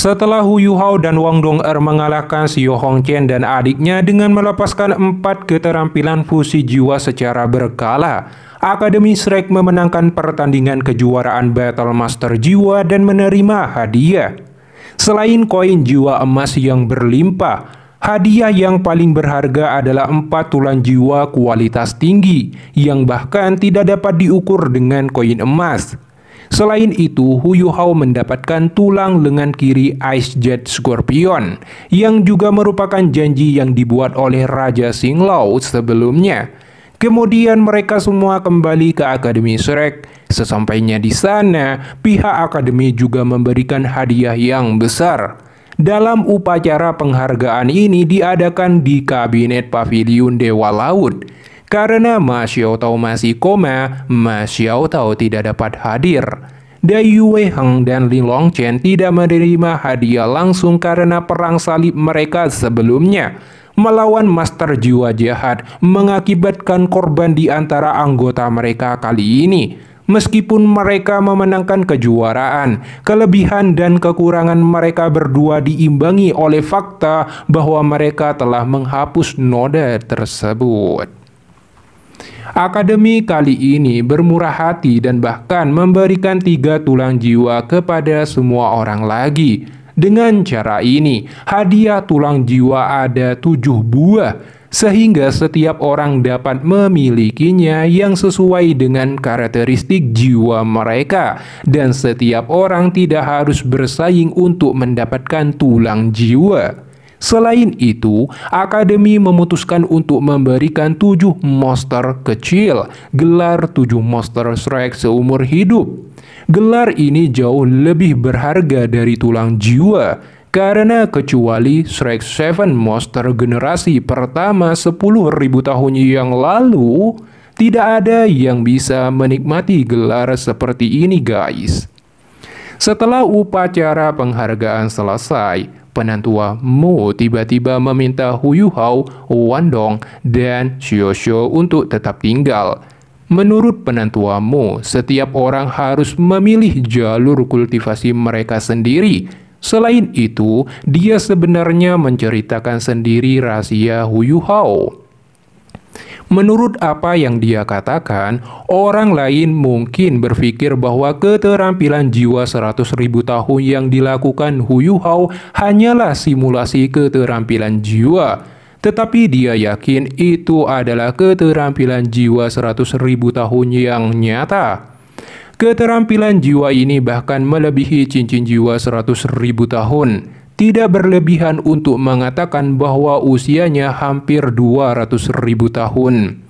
Setelah Hu Yuhao dan Wang Dong Er mengalahkan Hong Chen dan adiknya dengan melepaskan empat keterampilan fusi jiwa secara berkala, Akademi Shrek memenangkan pertandingan kejuaraan Battle Master Jiwa dan menerima hadiah. Selain koin jiwa emas yang berlimpah, hadiah yang paling berharga adalah empat tulang jiwa kualitas tinggi yang bahkan tidak dapat diukur dengan koin emas. Selain itu, Huyu Hao mendapatkan tulang lengan kiri Ice Jet Scorpion, yang juga merupakan janji yang dibuat oleh Raja Singlau sebelumnya. Kemudian mereka semua kembali ke Akademi Shrek. Sesampainya di sana, pihak Akademi juga memberikan hadiah yang besar. Dalam upacara penghargaan ini diadakan di Kabinet Pavilion Dewa Laut. Karena Ma Xiaotao masih koma, Ma Xiaotao tidak dapat hadir. Dai Yue dan Lin Longchen tidak menerima hadiah langsung karena perang salib mereka sebelumnya melawan master jiwa jahat mengakibatkan korban di antara anggota mereka kali ini. Meskipun mereka memenangkan kejuaraan, kelebihan dan kekurangan mereka berdua diimbangi oleh fakta bahwa mereka telah menghapus noda tersebut. Akademi kali ini bermurah hati dan bahkan memberikan tiga tulang jiwa kepada semua orang lagi. Dengan cara ini, hadiah tulang jiwa ada tujuh buah, sehingga setiap orang dapat memilikinya yang sesuai dengan karakteristik jiwa mereka, dan setiap orang tidak harus bersaing untuk mendapatkan tulang jiwa. Selain itu, Akademi memutuskan untuk memberikan tujuh monster kecil gelar tujuh monster Strike seumur hidup. Gelar ini jauh lebih berharga dari tulang jiwa karena kecuali Strike 7 monster generasi pertama 10.000 tahun yang lalu, tidak ada yang bisa menikmati gelar seperti ini guys. Setelah upacara penghargaan selesai, penantua Mo tiba-tiba meminta Huyu Hao, Wandong, dan Xiuxiu untuk tetap tinggal. Menurut penantua Mo, setiap orang harus memilih jalur kultivasi mereka sendiri. Selain itu, dia sebenarnya menceritakan sendiri rahasia Huyu Hao. Menurut apa yang dia katakan, orang lain mungkin berpikir bahwa keterampilan jiwa 100 tahun yang dilakukan Yu Hao hanyalah simulasi keterampilan jiwa. Tetapi dia yakin itu adalah keterampilan jiwa 100 tahun yang nyata. Keterampilan jiwa ini bahkan melebihi cincin jiwa 100 tahun tidak berlebihan untuk mengatakan bahwa usianya hampir 200 ribu tahun.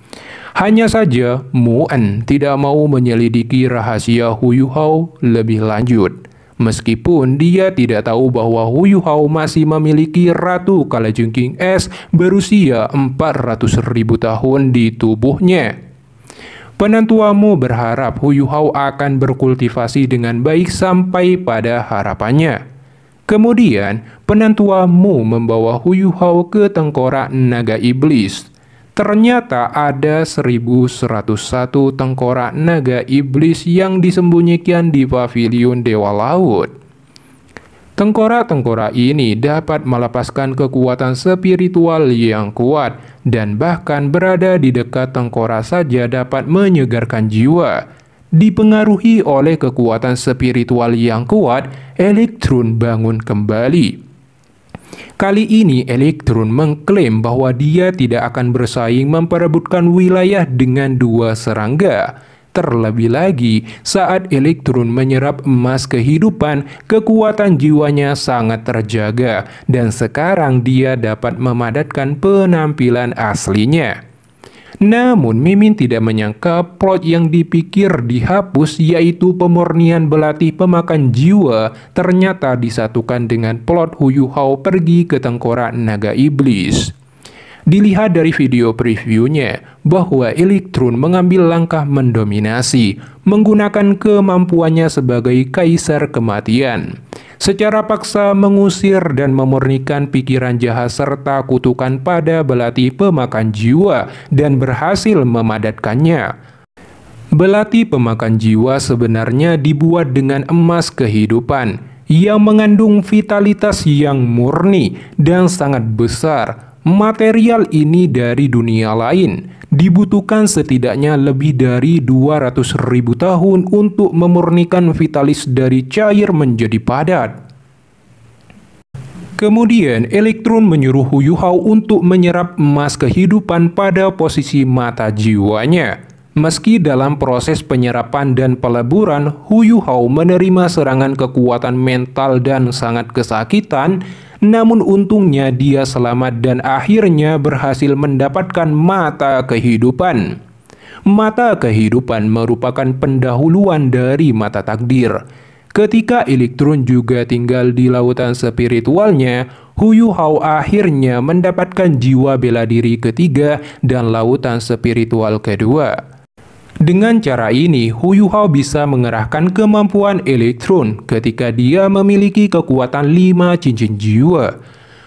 Hanya saja Mu'an tidak mau menyelidiki rahasia Hu Huyuhao lebih lanjut. Meskipun dia tidak tahu bahwa Hu Huyuhao masih memiliki Ratu Kalajengking Es berusia 400 ribu tahun di tubuhnya. Penantuamu berharap Hu Huyuhao akan berkultivasi dengan baik sampai pada harapannya. Kemudian, penentuamu membawa Huyuhao ke tengkorak naga iblis. Ternyata ada 1101 tengkorak naga iblis yang disembunyikan di pavilion Dewa Laut. Tengkorak-tengkorak ini dapat melepaskan kekuatan spiritual yang kuat dan bahkan berada di dekat tengkorak saja dapat menyegarkan jiwa. Dipengaruhi oleh kekuatan spiritual yang kuat, elektron bangun kembali. Kali ini elektron mengklaim bahwa dia tidak akan bersaing memperebutkan wilayah dengan dua serangga. Terlebih lagi, saat elektron menyerap emas kehidupan, kekuatan jiwanya sangat terjaga dan sekarang dia dapat memadatkan penampilan aslinya. Namun Mimin tidak menyangka plot yang dipikir dihapus yaitu pemurnian belati pemakan jiwa ternyata disatukan dengan plot Huyu Hao pergi ke tengkorak naga iblis. Dilihat dari video previewnya bahwa Elektron mengambil langkah mendominasi menggunakan kemampuannya sebagai kaisar kematian secara paksa mengusir dan memurnikan pikiran jahat serta kutukan pada belati pemakan jiwa dan berhasil memadatkannya. Belati pemakan jiwa sebenarnya dibuat dengan emas kehidupan yang mengandung vitalitas yang murni dan sangat besar Material ini dari dunia lain dibutuhkan setidaknya lebih dari 200 ribu tahun untuk memurnikan vitalis dari cair menjadi padat. Kemudian, elektron menyuruh Hu Yuhao untuk menyerap emas kehidupan pada posisi mata jiwanya. Meski dalam proses penyerapan dan peleburan, Hu Yuhao menerima serangan kekuatan mental dan sangat kesakitan, namun untungnya dia selamat dan akhirnya berhasil mendapatkan mata kehidupan. Mata kehidupan merupakan pendahuluan dari mata takdir. Ketika Elektron juga tinggal di lautan spiritualnya, Huyu Hao akhirnya mendapatkan jiwa bela diri ketiga dan lautan spiritual kedua. Dengan cara ini, Hu Yuhao bisa mengerahkan kemampuan elektron ketika dia memiliki kekuatan 5 cincin jiwa.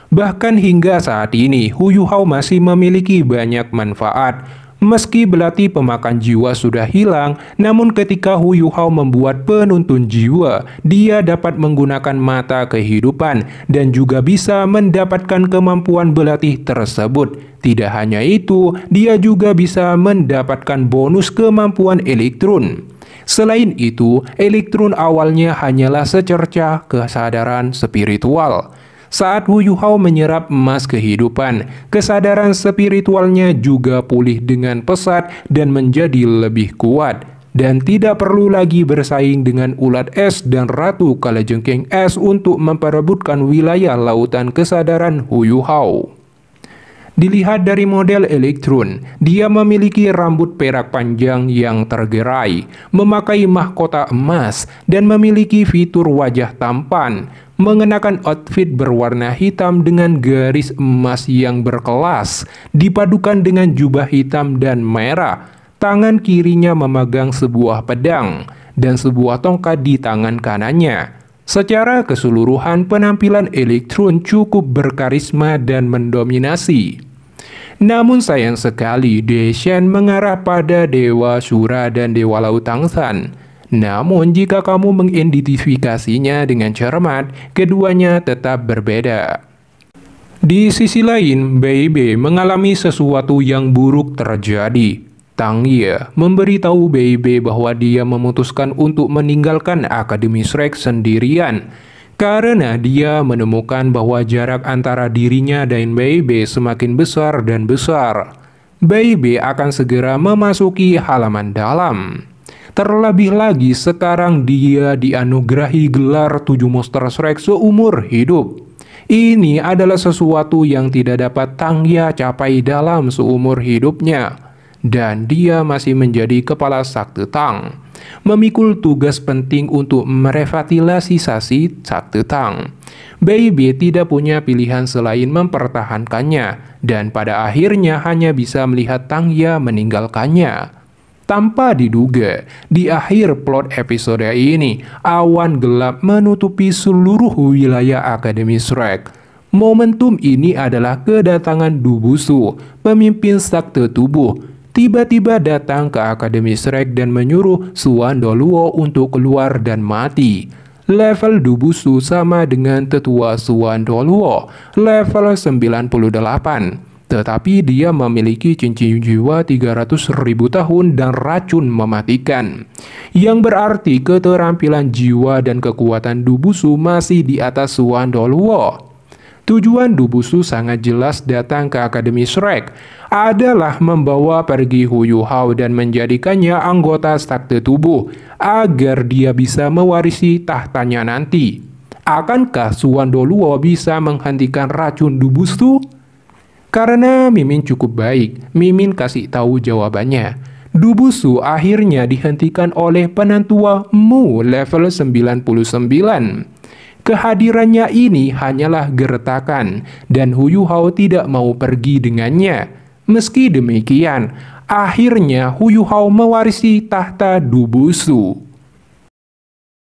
Bahkan hingga saat ini, Hu Yuhao masih memiliki banyak manfaat Meski belati pemakan jiwa sudah hilang, namun ketika Huyu Hao membuat penuntun jiwa, dia dapat menggunakan mata kehidupan dan juga bisa mendapatkan kemampuan belati tersebut. Tidak hanya itu, dia juga bisa mendapatkan bonus kemampuan elektron. Selain itu, elektron awalnya hanyalah secercah kesadaran spiritual. Saat Wu Yuhao menyerap emas kehidupan, kesadaran spiritualnya juga pulih dengan pesat dan menjadi lebih kuat dan tidak perlu lagi bersaing dengan ulat es dan ratu kalajengking es untuk memperebutkan wilayah lautan kesadaran Hu Yuhao. Dilihat dari model elektron, dia memiliki rambut perak panjang yang tergerai, memakai mahkota emas, dan memiliki fitur wajah tampan, mengenakan outfit berwarna hitam dengan garis emas yang berkelas, dipadukan dengan jubah hitam dan merah. Tangan kirinya memegang sebuah pedang dan sebuah tongkat di tangan kanannya. Secara keseluruhan, penampilan Elektron cukup berkarisma dan mendominasi. Namun sayang sekali, Deshen mengarah pada Dewa Sura dan Dewa Laut San. Namun jika kamu mengidentifikasinya dengan cermat, keduanya tetap berbeda. Di sisi lain, BB mengalami sesuatu yang buruk terjadi. Tang Ye memberitahu BB bahwa dia memutuskan untuk meninggalkan Akademi Shrek sendirian karena dia menemukan bahwa jarak antara dirinya dan BB semakin besar dan besar. BB akan segera memasuki halaman dalam. Terlebih lagi sekarang dia dianugerahi gelar tujuh Monster Strike seumur hidup. Ini adalah sesuatu yang tidak dapat Tangya capai dalam seumur hidupnya. Dan dia masih menjadi kepala Sakti Tang. Memikul tugas penting untuk merevitalisasi Sakti Tang. Baby tidak punya pilihan selain mempertahankannya, dan pada akhirnya hanya bisa melihat Tangya meninggalkannya. Tanpa diduga, di akhir plot episode ini, awan gelap menutupi seluruh wilayah Akademi Shrek. Momentum ini adalah kedatangan Dubusu, pemimpin sakte tubuh, tiba-tiba datang ke Akademi Shrek dan menyuruh Suan Doluo untuk keluar dan mati. Level Dubusu sama dengan tetua Suan Doluo, level 98 tetapi dia memiliki cincin jiwa 300 ribu tahun dan racun mematikan. Yang berarti keterampilan jiwa dan kekuatan Dubusu masih di atas Wan Dolwo. Tujuan Dubusu sangat jelas datang ke Akademi Shrek adalah membawa pergi Huyu Hao dan menjadikannya anggota stakte tubuh agar dia bisa mewarisi tahtanya nanti. Akankah Suwandoluo bisa menghentikan racun Dubusu? Karena Mimin cukup baik, Mimin kasih tahu jawabannya. Dubusu akhirnya dihentikan oleh penantua Mu level 99. Kehadirannya ini hanyalah geretakan dan Huyu Hao tidak mau pergi dengannya. Meski demikian, akhirnya Huyu Hao mewarisi tahta Dubusu.